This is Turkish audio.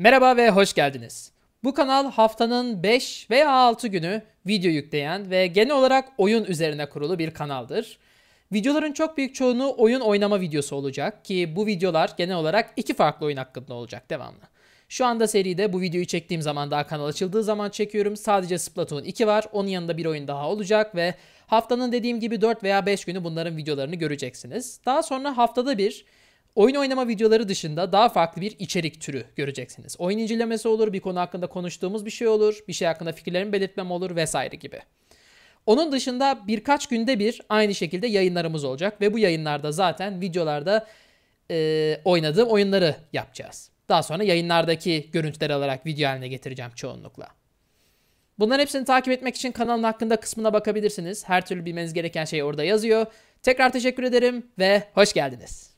Merhaba ve hoş geldiniz. Bu kanal haftanın 5 veya 6 günü video yükleyen ve genel olarak oyun üzerine kurulu bir kanaldır. Videoların çok büyük çoğunu oyun oynama videosu olacak ki bu videolar genel olarak iki farklı oyun hakkında olacak devamlı. Şu anda seride bu videoyu çektiğim zaman daha kanal açıldığı zaman çekiyorum. Sadece Splatoon 2 var. Onun yanında bir oyun daha olacak ve haftanın dediğim gibi 4 veya 5 günü bunların videolarını göreceksiniz. Daha sonra haftada bir Oyun oynama videoları dışında daha farklı bir içerik türü göreceksiniz. Oyun incelemesi olur, bir konu hakkında konuştuğumuz bir şey olur, bir şey hakkında fikirlerimi belirtmem olur vesaire gibi. Onun dışında birkaç günde bir aynı şekilde yayınlarımız olacak ve bu yayınlarda zaten videolarda e, oynadığım oyunları yapacağız. Daha sonra yayınlardaki görüntüleri alarak video haline getireceğim çoğunlukla. Bunların hepsini takip etmek için kanalın hakkında kısmına bakabilirsiniz. Her türlü bilmeniz gereken şey orada yazıyor. Tekrar teşekkür ederim ve hoş geldiniz.